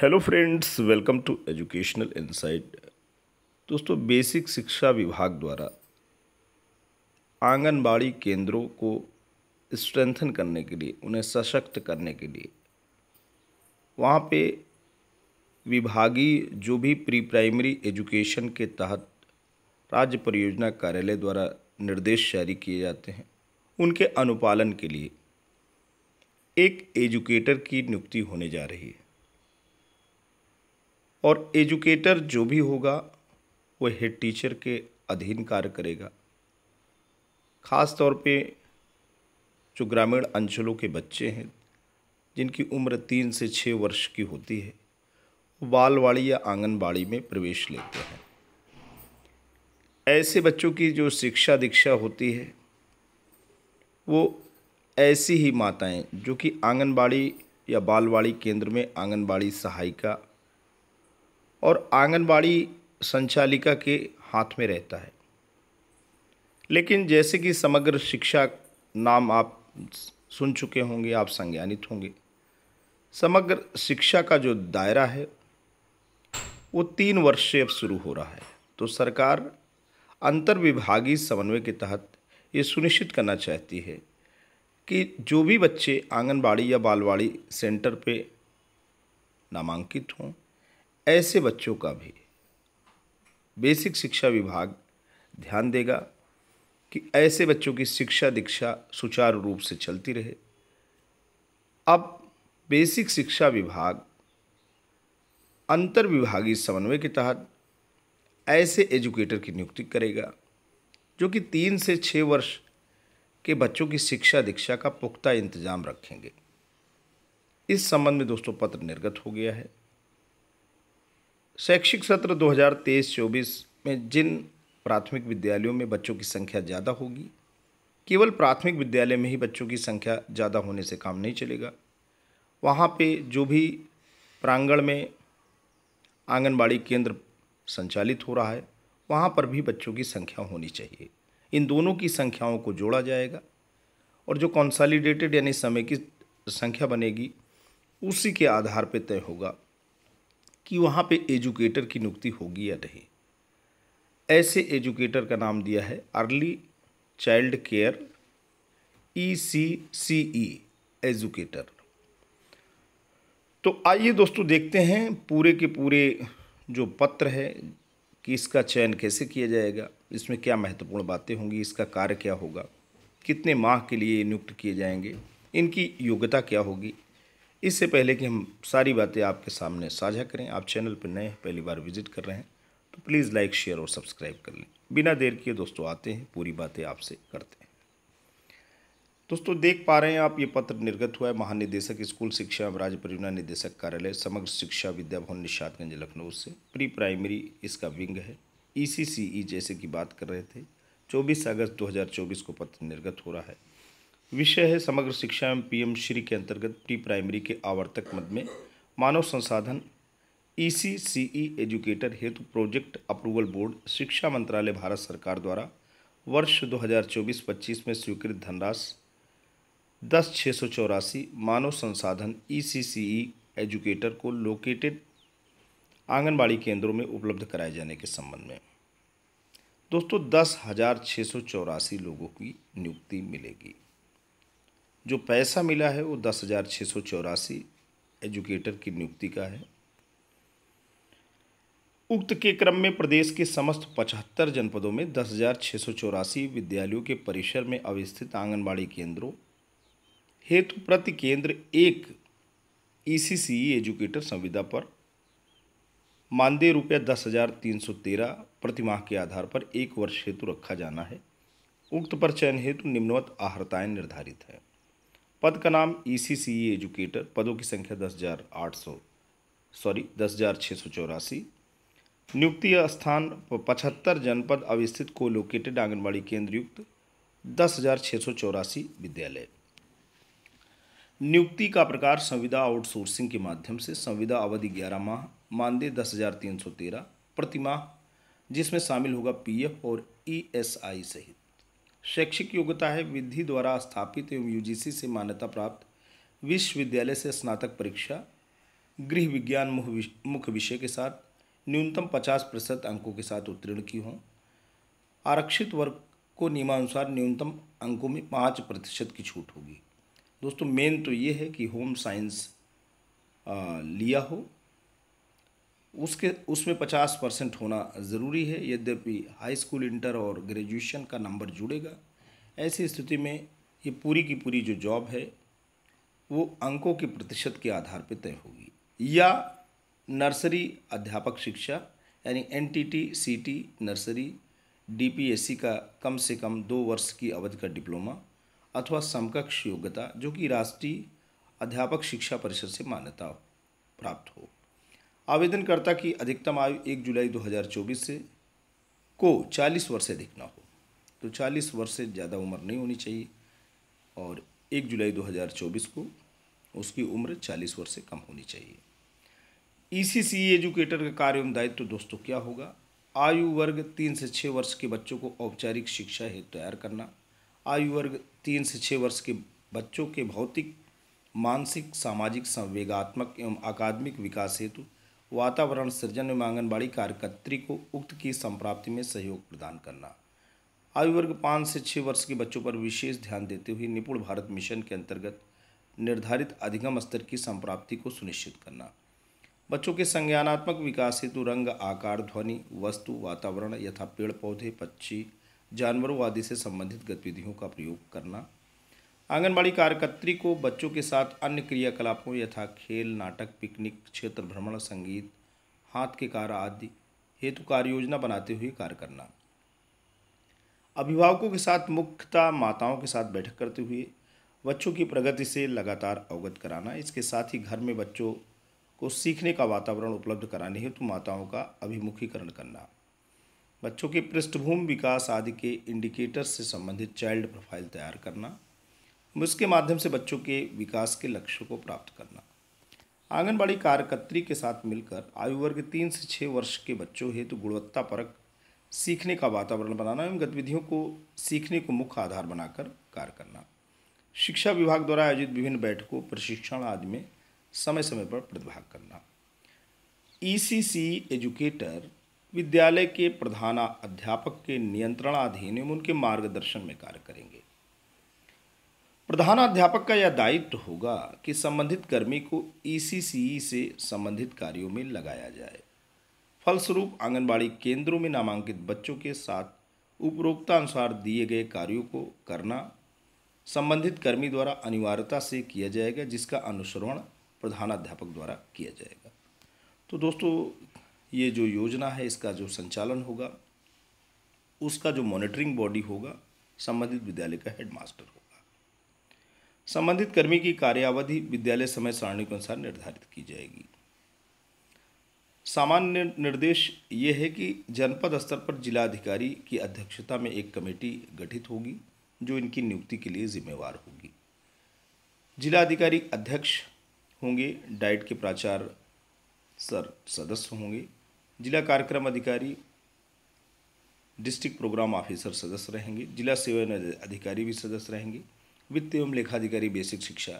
hello friends welcome to educational insight दोस्तों basic शिक्षा विभाग द्वारा आंगनबाड़ी केंद्रों को स्ट्रेंथन करने के लिए उन्हें सशक्त करने के लिए वहाँ पे विभागीय जो भी प्री प्राइमरी एजुकेशन के तहत राज्य परियोजना कार्यालय द्वारा निर्देश जारी किए जाते हैं उनके अनुपालन के लिए एक एजुकेटर की नियुक्ति होने जा रही है और एजुकेटर जो भी होगा वो हेड टीचर के अधीन कार्य करेगा ख़ास तौर पे जो ग्रामीण अंचलों के बच्चे हैं जिनकी उम्र तीन से छः वर्ष की होती है बालवाड़ी या आंगनबाड़ी में प्रवेश लेते हैं ऐसे बच्चों की जो शिक्षा दीक्षा होती है वो ऐसी ही माताएं जो कि आंगनबाड़ी या बालवाड़ी केंद्र में आंगनबाड़ी सहायिका और आंगनबाड़ी संचालिका के हाथ में रहता है लेकिन जैसे कि समग्र शिक्षा नाम आप सुन चुके होंगे आप संज्ञानित होंगे समग्र शिक्षा का जो दायरा है वो तीन वर्ष से अब शुरू हो रहा है तो सरकार विभागीय समन्वय के तहत ये सुनिश्चित करना चाहती है कि जो भी बच्चे आंगनबाड़ी या बालवाड़ी सेंटर पे नामांकित हों ऐसे बच्चों का भी बेसिक शिक्षा विभाग ध्यान देगा कि ऐसे बच्चों की शिक्षा दीक्षा सुचारू रूप से चलती रहे अब बेसिक शिक्षा विभाग अंतर विभागीय समन्वय के तहत ऐसे एजुकेटर की नियुक्ति करेगा जो कि तीन से छः वर्ष के बच्चों की शिक्षा दीक्षा का पुख्ता इंतजाम रखेंगे इस संबंध में दोस्तों पत्र निर्गत हो गया है शैक्षिक सत्र 2023-24 में जिन प्राथमिक विद्यालयों में बच्चों की संख्या ज़्यादा होगी केवल प्राथमिक विद्यालय में ही बच्चों की संख्या ज़्यादा होने से काम नहीं चलेगा वहाँ पे जो भी प्रांगण में आंगनबाड़ी केंद्र संचालित हो रहा है वहाँ पर भी बच्चों की संख्या होनी चाहिए इन दोनों की संख्याओं को जोड़ा जाएगा और जो कॉन्सॉलीडेटेड यानी समय की संख्या बनेगी उसी के आधार पर तय होगा कि वहाँ पे एजुकेटर की नियुक्ति होगी या नहीं ऐसे एजुकेटर का नाम दिया है early child care E C C E educator तो आइए दोस्तों देखते हैं पूरे के पूरे जो पत्र है कि इसका चयन कैसे किया जाएगा इसमें क्या महत्वपूर्ण बातें होंगी इसका कार्य क्या होगा कितने माह के लिए नियुक्त किए जाएंगे इनकी योग्यता क्या होगी इससे पहले कि हम सारी बातें आपके सामने साझा करें आप चैनल पर नए पहली बार विजिट कर रहे हैं तो प्लीज़ लाइक शेयर और सब्सक्राइब कर लें बिना देर किए दोस्तों आते हैं पूरी बातें आपसे करते हैं दोस्तों देख पा रहे हैं आप ये पत्र निर्गत हुआ है महानिदेशक स्कूल शिक्षा एवं राज्य परियोजना निदेशक कार्यालय समग्र शिक्षा विद्या भवन निषादगंज लखनऊ से प्री प्राइमरी इसका विंग है ई e e जैसे की बात कर रहे थे चौबीस अगस्त दो को पत्र निर्गत हो रहा है विषय है समग्र शिक्षा एवं पीएम श्री के अंतर्गत प्री प्राइमरी के आवर्तक मद में मानव संसाधन ईसीसीई एजुकेटर हेतु प्रोजेक्ट अप्रूवल बोर्ड शिक्षा मंत्रालय भारत सरकार द्वारा वर्ष 2024-25 में स्वीकृत धनराशि दस छः सौ चौरासी मानव संसाधन ईसीसीई एजुकेटर को लोकेटेड आंगनबाड़ी केंद्रों में उपलब्ध कराए जाने के संबंध में दोस्तों दस हज़ार छः सौ चौरासी लोगों की नियुक्ति मिलेगी जो पैसा मिला है वो दस हज़ार छः सौ चौरासी एजुकेटर की नियुक्ति का है उक्त के क्रम में प्रदेश के समस्त पचहत्तर जनपदों में दस हज़ार छः सौ चौरासी विद्यालयों के परिसर में अवस्थित आंगनबाड़ी केंद्रों हेतु प्रति केंद्र एक ई e e एजुकेटर संविदा पर मानदेय रुपया दस हज़ार तीन सौ तेरह प्रतिमाह के आधार पर एक वर्ष हेतु रखा जाना है उक्त पर चयन हेतु निम्नवत आहर्ताएँ निर्धारित हैं पद का नाम ई सी सी ई एजुकेटर पदों की संख्या दस हज़ार आठ सौ सॉरी दस हज़ार छः सौ चौरासी नियुक्ति स्थान पचहत्तर जनपद अवस्थित को लोकेटेड आंगनबाड़ी केंद्र युक्त दस हज़ार छः सौ चौरासी विद्यालय नियुक्ति का प्रकार संविदा आउटसोर्सिंग के माध्यम से संविदा अवधि ग्यारह माह मानदेय दस हज़ार तीन सौ तेरह प्रतिमाह जिसमें शामिल होगा पीएफ और ईएसआई e सहित शैक्षिक योग्यता है विधि द्वारा स्थापित एवं यूजीसी से मान्यता प्राप्त विश्वविद्यालय से स्नातक परीक्षा गृह विज्ञान मुख्य विषय के साथ न्यूनतम पचास प्रतिशत अंकों के साथ उत्तीर्ण की हों आरक्षित वर्ग को नियमानुसार न्यूनतम अंकों में पाँच प्रतिशत की छूट होगी दोस्तों मेन तो ये है कि होम साइंस लिया हो उसके उसमें पचास परसेंट होना ज़रूरी है यद्यपि हाई स्कूल इंटर और ग्रेजुएशन का नंबर जुड़ेगा ऐसी स्थिति में ये पूरी की पूरी जो जॉब है वो अंकों के प्रतिशत के आधार पर तय होगी या नर्सरी अध्यापक शिक्षा यानी N T T C T nursery D P S C का कम से कम दो वर्ष की अवधि का डिप्लोमा अथवा समकक्ष योग्यता जो कि राष्ट्रीय अध्यापक शिक्षा परिषद से मान्यता प्राप्त हो आवेदनकर्ता की अधिकतम आयु एक जुलाई 2024 से को 40 वर्ष से अधिक ना हो तो 40 वर्ष से ज़्यादा उम्र नहीं होनी चाहिए और 1 जुलाई 2024 को उसकी उम्र 40 वर्ष से कम होनी चाहिए ईसीसी e एजुकेटर e का कार्य एवं दायित्व तो दोस्तों क्या होगा आयु वर्ग तीन से छः वर्ष के बच्चों को औपचारिक शिक्षा हेतु तैयार करना आयु वर्ग तीन से छः वर्ष के बच्चों के भौतिक मानसिक सामाजिक संवेगात्मक एवं अकादमिक विकास हेतु वातावरण सृजन में आंगनबाड़ी कार्यकर्त्री को उक्त की संप्राप्ति में सहयोग प्रदान करना आयु वर्ग पाँच से छः वर्ष के बच्चों पर विशेष ध्यान देते हुए निपुण भारत मिशन के अंतर्गत निर्धारित अधिगम स्तर की संप्राप्ति को सुनिश्चित करना बच्चों के संज्ञानात्मक विकास हेतु रंग आकार ध्वनि वस्तु वातावरण यथा पेड़ पौधे पक्षी जानवरों आदि से संबंधित गतिविधियों का प्रयोग करना आंगनबाड़ी कार्यकर्त्री को बच्चों के साथ अन्य क्रियाकलापों यथा खेल नाटक पिकनिक क्षेत्र भ्रमण संगीत हाथ के कार्य आदि हेतु कार्य योजना बनाते हुए कार्य करना अभिभावकों के साथ मुख्यतः माताओं के साथ बैठक करते हुए बच्चों की प्रगति से लगातार अवगत कराना इसके साथ ही घर में बच्चों को सीखने का वातावरण उपलब्ध कराने हेतु माताओं का अभिमुखीकरण करना बच्चों के पृष्ठभूमि विकास आदि के इंडिकेटर्स से संबंधित चाइल्ड प्रोफाइल तैयार करना उसके माध्यम से बच्चों के विकास के लक्ष्यों को प्राप्त करना आंगनबाड़ी कार्यकर्त्री के साथ मिलकर आयु वर्ग तीन से छः वर्ष के बच्चों हेतु तो गुणवत्तापरक सीखने का वातावरण बनाना एवं गतिविधियों को सीखने को मुख्य आधार बनाकर कार्य करना शिक्षा विभाग द्वारा आयोजित विभिन्न बैठकों प्रशिक्षण आदि में समय समय पर प्रतिभाग करना ई e एजुकेटर विद्यालय के अध्यापक के नियंत्रणाधीन एवं उनके मार्गदर्शन में कार्य करेंगे प्रधानाध्यापक का यह दायित्व होगा कि संबंधित कर्मी को ई e e से संबंधित कार्यों में लगाया जाए फलस्वरूप आंगनबाड़ी केंद्रों में नामांकित बच्चों के साथ उपरोक्तानुसार दिए गए कार्यों को करना संबंधित कर्मी द्वारा अनिवार्यता से किया जाएगा जिसका अनुसरण प्रधानाध्यापक द्वारा किया जाएगा तो दोस्तों ये जो योजना है इसका जो संचालन होगा उसका जो मॉनिटरिंग बॉडी होगा संबंधित विद्यालय का हेडमास्टर होगा संबंधित कर्मी की कार्यावधि विद्यालय समय सारणी के अनुसार निर्धारित की जाएगी सामान्य निर्देश ये है कि जनपद स्तर पर जिलाधिकारी की अध्यक्षता में एक कमेटी गठित होगी जो इनकी नियुक्ति के लिए जिम्मेवार होगी जिलाधिकारी अध्यक्ष होंगे डाइट के प्राचार सर सदस्य होंगे जिला कार्यक्रम अधिकारी डिस्ट्रिक्ट प्रोग्राम ऑफिसर सदस्य रहेंगे जिला सेवा अधिकारी भी सदस्य रहेंगे वित्त एवं लेखाधिकारी बेसिक शिक्षा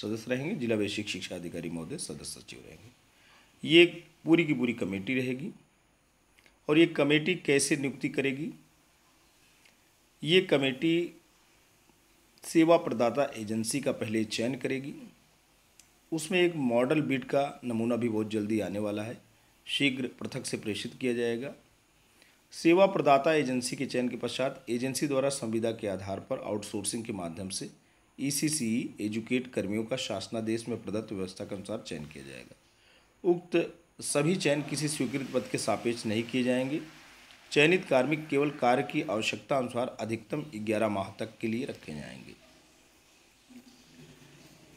सदस्य रहेंगे जिला बेसिक शिक्षा अधिकारी महोदय सदस्य सचिव रहेंगे ये पूरी की पूरी कमेटी रहेगी और ये कमेटी कैसे नियुक्ति करेगी ये कमेटी सेवा प्रदाता एजेंसी का पहले चयन करेगी उसमें एक मॉडल बिड का नमूना भी बहुत जल्दी आने वाला है शीघ्र पृथक से प्रेषित किया जाएगा सेवा प्रदाता एजेंसी के चयन के पश्चात एजेंसी द्वारा संविदा के आधार पर आउटसोर्सिंग के माध्यम से ई e e एजुकेट कर्मियों का शासनादेश में प्रदत्त व्यवस्था के अनुसार चयन किया जाएगा उक्त सभी चयन किसी स्वीकृत पद के सापेक्ष नहीं किए जाएंगे चयनित कार्मिक केवल कार्य की आवश्यकता अनुसार अधिकतम ग्यारह माह तक के लिए रखे जाएंगे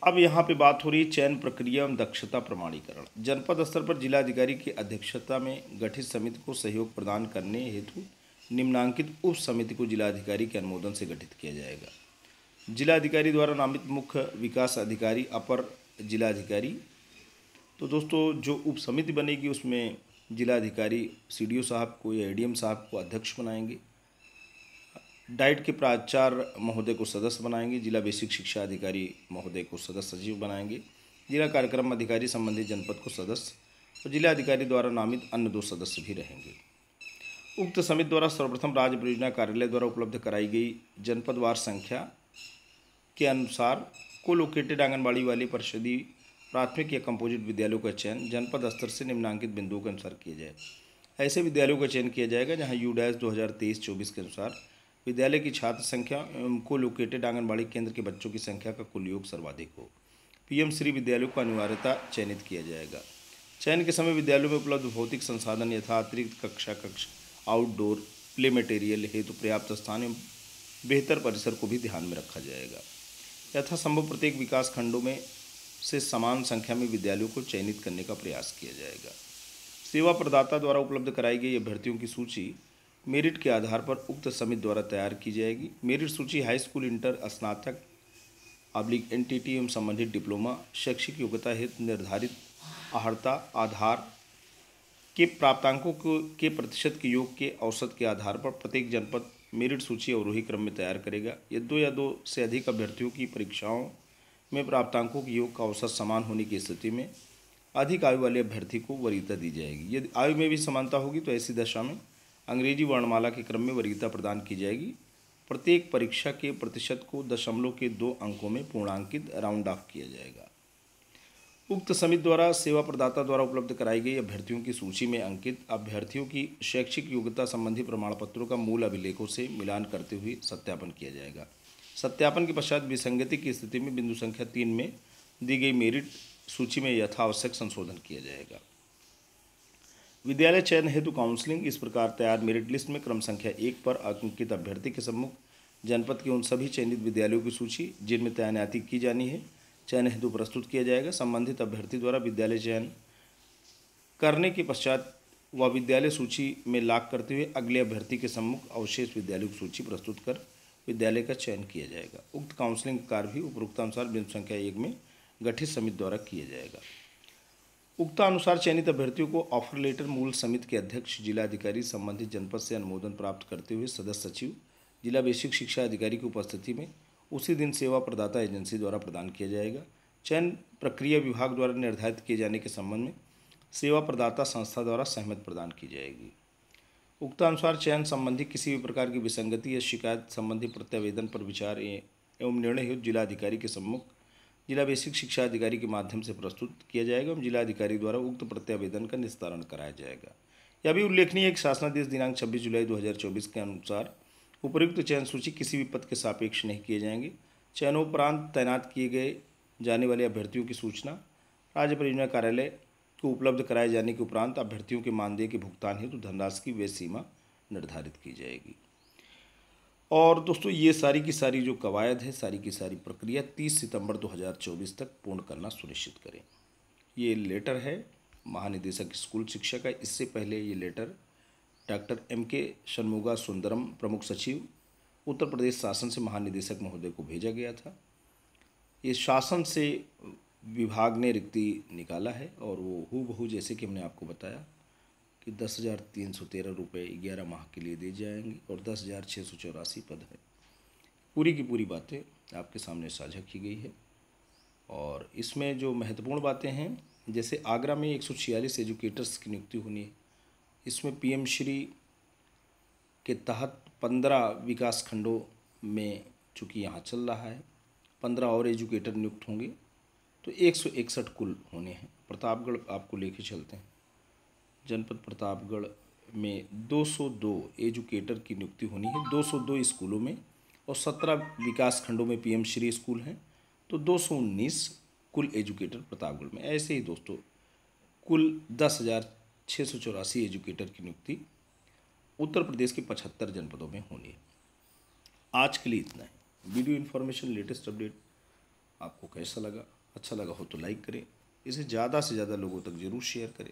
अब यहाँ पे बात हो रही है चयन प्रक्रिया एवं दक्षता प्रमाणीकरण जनपद स्तर पर जिलाधिकारी की अध्यक्षता में गठित समिति को सहयोग प्रदान करने हेतु निम्नांकित उप समिति को जिलाधिकारी के अनुमोदन से गठित किया जाएगा जिलाधिकारी द्वारा नामित मुख्य विकास अधिकारी अपर जिलाधिकारी तो दोस्तों जो उप समिति बनेगी उसमें जिलाधिकारी सी साहब को या ए साहब को अध्यक्ष बनाएंगे डाइट के प्राचार्य महोदय को सदस्य बनाएंगे जिला बेसिक शिक्षा अधिकारी महोदय को सदस्य सचिव बनाएंगे जिला कार्यक्रम अधिकारी संबंधित जनपद को सदस्य और जिला अधिकारी द्वारा नामित अन्य दो सदस्य भी रहेंगे उक्त समिति द्वारा सर्वप्रथम राज्य परियोजना कार्यालय द्वारा उपलब्ध कराई गई जनपदवार संख्या के अनुसार कोलोकेटेड आंगनबाड़ी वाले परिषदी प्राथमिक या कंपोजिट विद्यालयों का चयन जनपद स्तर से निम्नांकित बिंदुओं के अनुसार किया जाए ऐसे विद्यालयों का चयन किया जाएगा जहां यू डैश दो के अनुसार विद्यालय की छात्र संख्या को लोकेटेड आंगनबाड़ी केंद्र के बच्चों की संख्या का कुल योग सर्वाधिक हो पीएम श्री विद्यालयों को अनिवार्यता चयनित किया जाएगा चयन के समय विद्यालयों में उपलब्ध भौतिक संसाधन यथा अतिरिक्त कक्षा कक्ष आउटडोर प्ले मटेरियल हेतु तो पर्याप्त स्थान एवं बेहतर परिसर को भी ध्यान में रखा जाएगा यथासंभव प्रत्येक विकास खंडों में से समान संख्या में विद्यालयों को चयनित करने का प्रयास किया जाएगा सेवा प्रदाता द्वारा उपलब्ध कराई गई अभ्यर्थियों की सूची मेरिट के आधार पर उक्त समिति द्वारा तैयार की जाएगी मेरिट सूची हाई स्कूल इंटर स्नातक अब्लिक एन टी टी एवं संबंधित डिप्लोमा शैक्षिक योग्यता हित निर्धारित आहर्ता आधार के प्राप्तांकों के प्रतिशत के योग के औसत के आधार पर प्रत्येक जनपद मेरिट सूची अवरोही क्रम में तैयार करेगा ये दो या दो से अधिक अभ्यर्थियों की परीक्षाओं में प्राप्तांकों के योग का औसत समान होने की स्थिति में अधिक आयु वाले अभ्यर्थी को वरीयता दी जाएगी यदि आयु में भी समानता होगी तो ऐसी दशा में अंग्रेजी वर्णमाला के क्रम में वरीयता प्रदान की जाएगी प्रत्येक परीक्षा के प्रतिशत को दशमलव के दो अंकों में पूर्णांकित राउंड ऑफ किया जाएगा उक्त समिति द्वारा सेवा प्रदाता द्वारा उपलब्ध कराई गई अभ्यर्थियों की सूची में अंकित अभ्यर्थियों की शैक्षिक योग्यता संबंधी प्रमाण पत्रों का मूल अभिलेखों से मिलान करते हुए सत्यापन किया जाएगा सत्यापन के पश्चात विसंगति की स्थिति में बिंदु संख्या तीन में दी गई मेरिट सूची में यथावश्यक संशोधन किया जाएगा विद्यालय चयन हेतु काउंसलिंग इस प्रकार तैयार मेरिट लिस्ट में क्रम संख्या एक पर अंकित अभ्यर्थी के सम्मुख जनपद के उन सभी चयनित विद्यालयों की सूची जिनमें तैनाती की जानी है चयन हेतु प्रस्तुत किया जाएगा संबंधित अभ्यर्थी द्वारा विद्यालय चयन करने के पश्चात वह विद्यालय सूची में लाग करते हुए अगले अभ्यर्थी के सम्मुख अवशेष विद्यालयों की सूची प्रस्तुत कर विद्यालय का चयन किया जाएगा उक्त काउंसलिंग कार्य भी उपरोक्तानुसार बिंदु संख्या एक में गठित समिति द्वारा किया जाएगा उक्तानुसार चयनित अभ्यर्थियों को ऑफर लेटर मूल समिति के अध्यक्ष जिलाधिकारी संबंधित जनपद से अनुमोदन प्राप्त करते हुए सदस्य सचिव जिला बेसिक शिक्षा अधिकारी की उपस्थिति में उसी दिन सेवा प्रदाता एजेंसी द्वारा प्रदान किया जाएगा चयन प्रक्रिया विभाग द्वारा निर्धारित किए जाने के संबंध में सेवा प्रदाता संस्था द्वारा सहमति प्रदान की जाएगी उक्तानुसार चयन संबंधी किसी भी प्रकार की विसंगति या शिकायत संबंधी प्रत्यावेदन पर विचार एवं निर्णय हेतु जिलाधिकारी के सम्मुख जिला बेसिक शिक्षा अधिकारी के माध्यम से प्रस्तुत किया जाएगा एवं जिलाधिकारी द्वारा उक्त प्रत्यावेदन का निस्तारण कराया जाएगा यह भी उल्लेखनीय एक शासनादेश दिनांक 26 जुलाई 2024 के अनुसार उपयुक्त चयन सूची किसी भी पद के सापेक्ष नहीं किए जाएंगे चयनोपरांत तैनात किए गए जाने वाले अभ्यर्थियों की सूचना राज्य परियोजना कार्यालय को उपलब्ध कराए जाने के उपरांत अभ्यर्थियों के मानदेय के भुगतान हेतु धनराशि की व्यय सीमा निर्धारित की जाएगी और दोस्तों ये सारी की सारी जो कवायद है सारी की सारी प्रक्रिया 30 सितंबर 2024 तक पूर्ण करना सुनिश्चित करें ये लेटर है महानिदेशक स्कूल शिक्षा का इससे पहले ये लेटर डॉक्टर एम के शनमुगा सुंदरम प्रमुख सचिव उत्तर प्रदेश शासन से महानिदेशक महोदय को भेजा गया था ये शासन से विभाग ने रिक्ति निकाला है और वो हु जैसे कि हमने आपको बताया कि दस हज़ार तीन सौ तेरह रुपये ग्यारह माह के लिए दिए जाएंगे और दस हज़ार छः सौ चौरासी पद है पूरी की पूरी बातें आपके सामने साझा की गई है और इसमें जो महत्वपूर्ण बातें हैं जैसे आगरा में एक सौ छियालीस एजुकेटर्स की नियुक्ति होनी है इसमें एम श्री के तहत पंद्रह विकास खंडों में चूँकि यहाँ चल रहा है पंद्रह और एजुकेटर नियुक्त होंगे तो एक सौ इकसठ कुल होने हैं प्रतापगढ़ आपको लेके चलते हैं जनपद प्रतापगढ़ में 202 एजुकेटर की नियुक्ति होनी है 202 स्कूलों में और 17 विकास खंडों में पीएम श्री स्कूल हैं तो 219 कुल एजुकेटर प्रतापगढ़ में ऐसे ही दोस्तों कुल दस हज़ार छः सौ चौरासी एजुकेटर की नियुक्ति उत्तर प्रदेश के पचहत्तर जनपदों में होनी है आज के लिए इतना है वीडियो इन्फॉर्मेशन लेटेस्ट अपडेट आपको कैसा लगा अच्छा लगा हो तो लाइक करें इसे ज़्यादा से ज़्यादा लोगों तक ज़रूर शेयर करें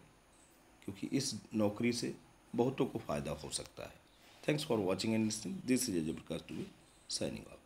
क्योंकि इस नौकरी से बहुतों को फ़ायदा हो सकता है thanks for watching and listening this is Prakash to be signing of